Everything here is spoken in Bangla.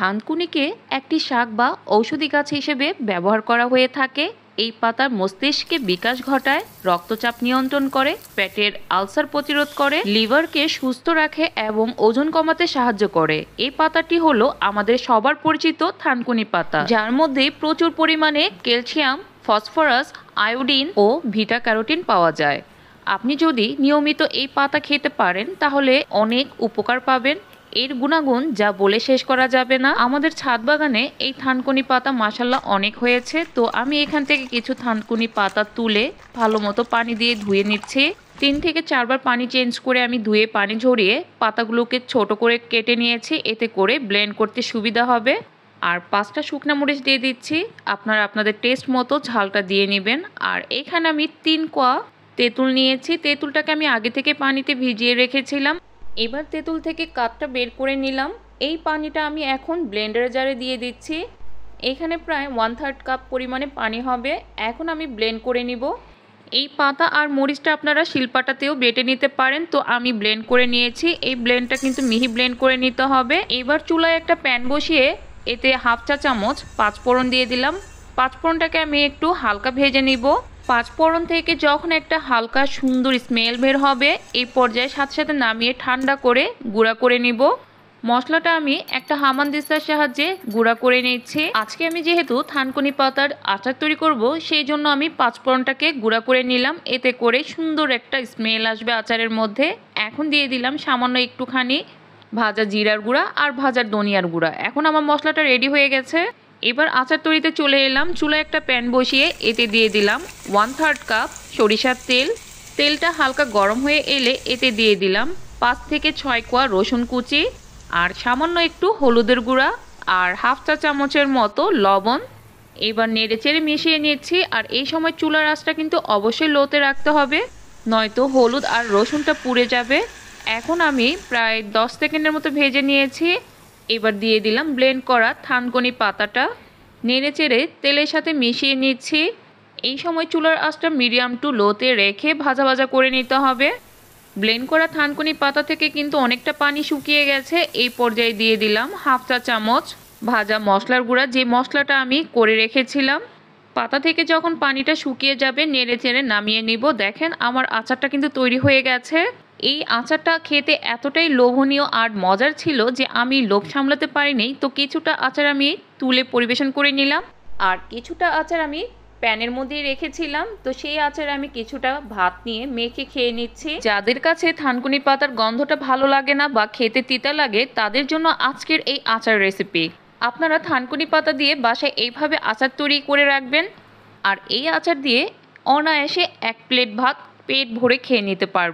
থানকুনিকে একটি শাক বা ঔষধি গাছ হিসেবে ব্যবহার করা হয়ে থাকে এই পাতার মস্তিষ্কে বিকাশ ঘটায় রক্তচাপ নিয়ন্ত্রণ করে পেটের আলসার প্রতিরোধ করে লিভারকে সুস্থ রাখে এবং ওজন কমাতে সাহায্য করে এই পাতাটি হলো আমাদের সবার পরিচিত থানকুনি পাতা যার মধ্যে প্রচুর পরিমাণে ক্যালসিয়াম ফসফরাস আয়োডিন ও ভিটা ক্যারোটিন পাওয়া যায় আপনি যদি নিয়মিত এই পাতা খেতে পারেন তাহলে অনেক উপকার পাবেন এর গুণাগুণ যা বলে শেষ করা যাবে না আমাদের ছাদ বাগানে এই থানকুনি পাতা মাসাল্লা অনেক হয়েছে তো আমি এখান থেকে কিছু থানকুনি পাতা তুলে ভালো মতো পানি দিয়ে ধুয়ে নিচ্ছি তিন থেকে চারবার পানি চেঞ্জ করে আমি ধুয়ে পানি ঝরিয়ে পাতাগুলোকে ছোট করে কেটে নিয়েছি এতে করে ব্লেন্ড করতে সুবিধা হবে আর পাঁচটা শুকনা মরিচ দিয়ে দিচ্ছি আপনারা আপনাদের টেস্ট মতো ঝালটা দিয়ে নেবেন আর এখানে আমি তিন কোয়া তেঁতুল নিয়েছি তেঁতুলটাকে আমি আগে থেকে পানিতে ভিজিয়ে রেখেছিলাম এবার তেঁতুল থেকে কাপটা বের করে নিলাম এই পানিটা আমি এখন ব্লেন্ডার জারে দিয়ে দিচ্ছি এখানে প্রায় ওয়ান থার্ড কাপ পরিমাণে পানি হবে এখন আমি ব্লেন্ড করে নিব এই পাতা আর মরিচটা আপনারা শিলপাটাতেও বেটে নিতে পারেন তো আমি ব্লেন্ড করে নিয়েছি এই ব্লেন্ডটা কিন্তু মিহি ব্লেন্ড করে নিতে হবে এবার চুলায় একটা প্যান বসিয়ে এতে হাফ চা চামচ পাঁচফোড়ন দিয়ে দিলাম পাঁচফোড়নটাকে আমি একটু হালকা ভেজে নিব পাঁচফোড়ন থেকে যখন একটা হালকা সুন্দর স্মেল বের হবে এই পর্যায়ে সাথে সাথে নামিয়ে ঠান্ডা করে গুঁড়া করে নিব মশলাটা আমি একটা হামান দিস্তার সাহায্যে গুঁড়া করে নিচ্ছি আজকে আমি যেহেতু থানকুনি পাতার আচার তৈরি করব সেই জন্য আমি পাঁচফোড়নটাকে গুঁড়া করে নিলাম এতে করে সুন্দর একটা স্মেল আসবে আচারের মধ্যে এখন দিয়ে দিলাম সামান্য একটুখানি ভাজা জিরার গুঁড়া আর ভাজার দনিয়ার গুঁড়া এখন আমার মশলাটা রেডি হয়ে গেছে এবার আচার তৈরিতে চলে এলাম চুলায় একটা প্যান বসিয়ে এতে দিয়ে দিলাম ওয়ান থার্ড কাপ সরিষার তেল তেলটা হালকা গরম হয়ে এলে এতে দিয়ে দিলাম পাঁচ থেকে ছয় কোয়া রসুন কুচি আর সামান্য একটু হলুদের গুঁড়া আর হাফ চা চামচের মতো লবণ এবার নেড়ে চেড়ে মিশিয়ে নিচ্ছি আর এই সময় চুলার আঁচটা কিন্তু অবশ্যই লোতে রাখতে হবে নয়তো হলুদ আর রসুনটা পুড়ে যাবে এখন আমি প্রায় দশ সেকেন্ডের মতো ভেজে নিয়েছি এবার দিয়ে দিলাম ব্লেন্ড করা থানকনি পাতাটা নেড়ে চেড়ে তেলের সাথে মিশিয়ে নিচ্ছি এই সময় চুলার আঁচটা মিডিয়াম টু লোতে রেখে ভাজা ভাজা করে নিতে হবে ব্লেন্ড করা থানকনি পাতা থেকে কিন্তু অনেকটা পানি শুকিয়ে গেছে এই পর্যায়ে দিয়ে দিলাম হাফ চা চামচ ভাজা মশলার গুঁড়া যে মশলাটা আমি করে রেখেছিলাম পাতা থেকে যখন পানিটা শুকিয়ে যাবে নেড়ে চেড়ে নামিয়ে নিব দেখেন আমার আচারটা কিন্তু তৈরি হয়ে গেছে এই আচারটা খেতে এতটাই লোভনীয় আর মজার ছিল যে আমি লোভ সামলাতে পারিনি তো কিছুটা আচার আমি তুলে পরিবেশন করে নিলাম আর কিছুটা আচার আমি প্যানের মধ্যে রেখেছিলাম তো সেই আচারে আমি কিছুটা ভাত নিয়ে মেখে খেয়ে নিচ্ছি যাদের কাছে থানকুনি পাতার গন্ধটা ভালো লাগে না বা খেতে তিতা লাগে তাদের জন্য আজকের এই আচার রেসিপি আপনারা থানকুনি পাতা দিয়ে বাসায় এইভাবে আচার তৈরি করে রাখবেন আর এই আচার দিয়ে অনায়াসে এক প্লেট ভাত পেট ভরে খেয়ে নিতে পারবেন